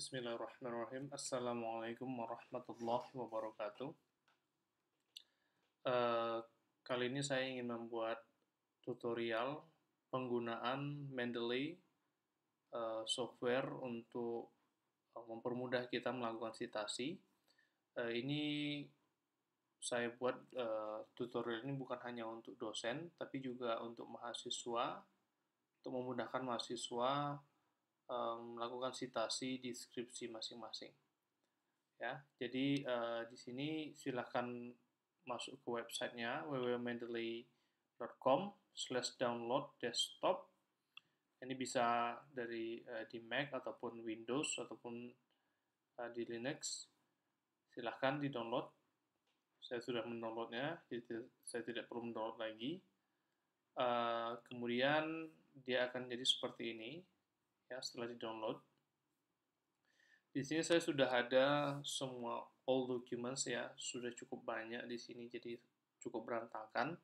Bismillahirrahmanirrahim. Assalamualaikum warahmatullahi wabarakatuh. Uh, kali ini saya ingin membuat tutorial penggunaan Mendeley uh, software untuk eh, mempermudah kita melakukan citasi. Uh, ini saya buat uh, tutorial ini bukan hanya untuk dosen, tapi juga untuk mahasiswa, untuk memudahkan mahasiswa um, melakukan citasi di masing-masing. Ya, jadi uh, di sini silahkan masuk ke websitenya www.mendeley.com download desktop. Ini bisa dari uh, di Mac ataupun Windows ataupun uh, di Linux. Silahkan di-download. Saya sudah mendownloadnya, jadi saya tidak perlu mendownload lagi. Uh, kemudian dia akan jadi seperti ini ya setelah di download di sini saya sudah ada semua all documents ya sudah cukup banyak di sini jadi cukup berantakan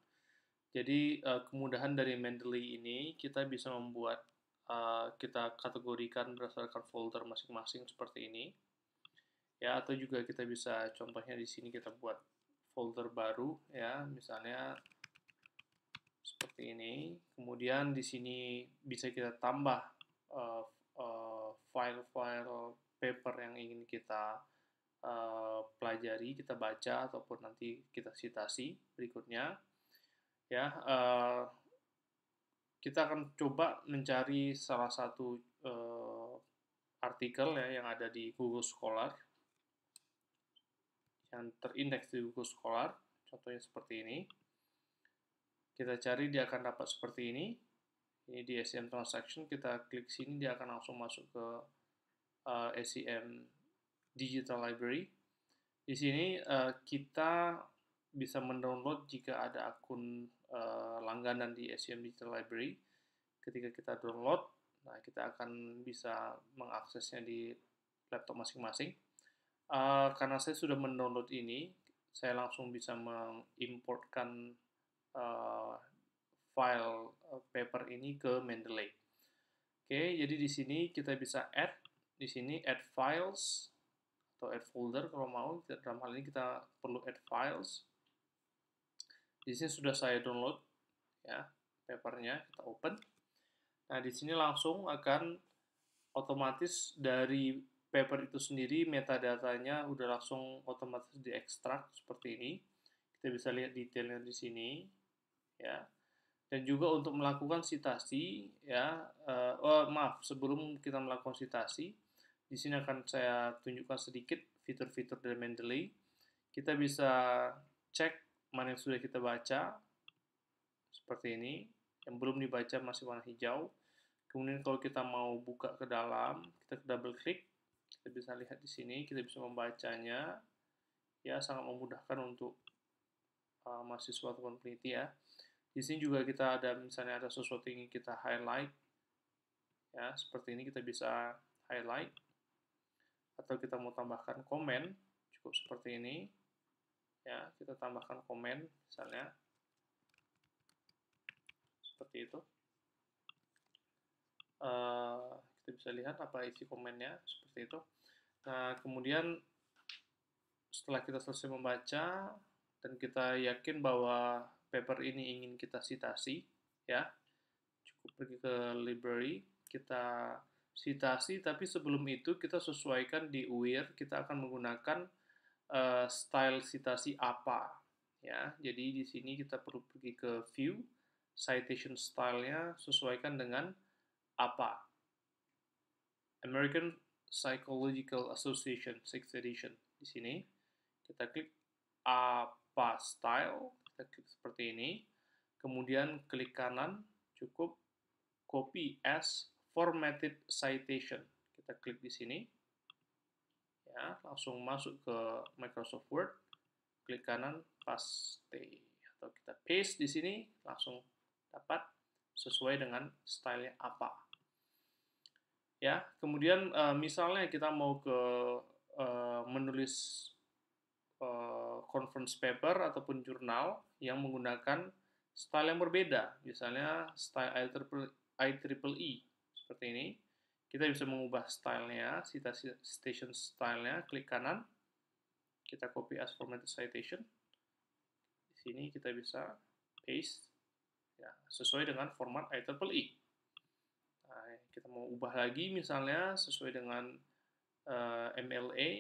jadi uh, kemudahan dari Mendeley ini kita bisa membuat uh, kita kategorikan berdasarkan folder masing-masing seperti ini ya atau juga kita bisa contohnya di sini kita buat folder baru ya misalnya seperti ini kemudian di sini bisa kita tambah uh, uh, file-file paper yang ingin kita uh, pelajari, kita baca ataupun nanti kita citasi berikutnya. Ya, uh, kita akan coba mencari salah satu uh, artikel ya yang ada di Google Scholar yang terindeks di Google Scholar, contohnya seperti ini. Kita cari dia akan dapat seperti ini ini di SCM e transaction kita klik sini dia akan langsung masuk ke uh, eh, SEM digital library di sini uh, kita bisa mendownload jika ada akun uh, langganan di SCM e digital library ketika kita download nah kita akan bisa mengaksesnya di laptop masing-masing uh, karena saya sudah mendownload ini saya langsung bisa mengimportkan file eh, paper ini ke Mendeley. Oke, jadi di sini kita bisa add, di sini add files atau add folder kalau mau. Dalam hal ini kita perlu add files. Di sini sudah saya download ya papernya, kita open. Nah, di sini langsung akan otomatis dari paper itu sendiri metadatanya udah langsung otomatis diekstrak seperti ini. Kita bisa lihat detailnya di sini ya dan juga untuk melakukan sitasi ya uh, oh maaf sebelum kita melakukan sitasi di sini akan saya tunjukkan sedikit fitur-fitur dari Mendeley kita bisa cek mana yang sudah kita baca seperti ini yang belum dibaca masih warna hijau kemudian kalau kita mau buka ke dalam kita double klik kita bisa lihat di sini kita bisa membacanya ya sangat memudahkan untuk uh, mahasiswa atau peneliti ya di sini juga kita ada misalnya ada sesuatu yang kita highlight. Ya, seperti ini kita bisa highlight atau kita mau tambahkan komen cukup seperti ini. Ya, kita tambahkan komen misalnya seperti itu. Uh, kita bisa lihat apa isi komennya seperti itu. Nah, kemudian setelah kita selesai membaca dan kita yakin bahwa paper ini ingin kita citasi, ya. Cukup pergi ke library, kita citasi. tapi sebelum itu kita sesuaikan di UIR, kita akan menggunakan uh, style citasi apa, ya. Jadi di sini kita perlu pergi ke view, citation style-nya sesuaikan dengan apa. American Psychological Association 6th edition. Di sini kita klik apa style kita klik seperti ini kemudian klik kanan cukup copy as formatted citation kita klik di sini ya langsung masuk ke Microsoft Word klik kanan paste atau kita paste di sini langsung dapat sesuai dengan style apa ya kemudian eh, misalnya kita mau ke eh, menulis eh, conference paper ataupun jurnal yang menggunakan style yang berbeda, misalnya style IEEE e, seperti ini. Kita bisa mengubah stylenya, citation stylenya, klik kanan, kita copy as formatted citation. Di sini kita bisa paste ya, sesuai dengan format IEEE. E. Nah, kita mau ubah lagi misalnya sesuai dengan uh, eh, MLA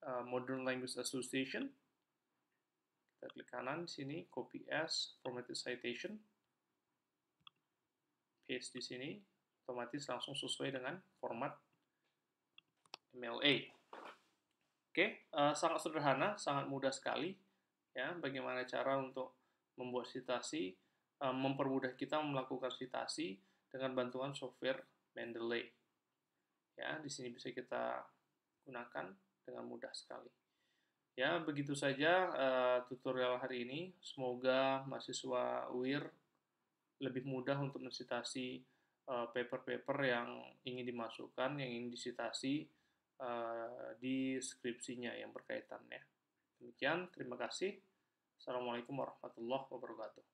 Eh, Modern Language Association. Kita klik kanan sini, copy as, formatted citation. Paste di sini, otomatis langsung sesuai dengan format MLA. Oke, okay, uh, eh, sangat sederhana, sangat mudah sekali. Ya, bagaimana cara untuk membuat citasi, uh, mempermudah kita melakukan citasi dengan bantuan software Mendeley. Ya, di sini bisa kita gunakan dengan mudah sekali. Ya, begitu saja uh, tutorial hari ini. Semoga mahasiswa UIR lebih mudah untuk mensitasi eh, paper-paper uh, yang ingin dimasukkan, yang ingin disitasi uh, di skripsinya yang berkaitannya Demikian, terima kasih. Assalamualaikum warahmatullahi wabarakatuh.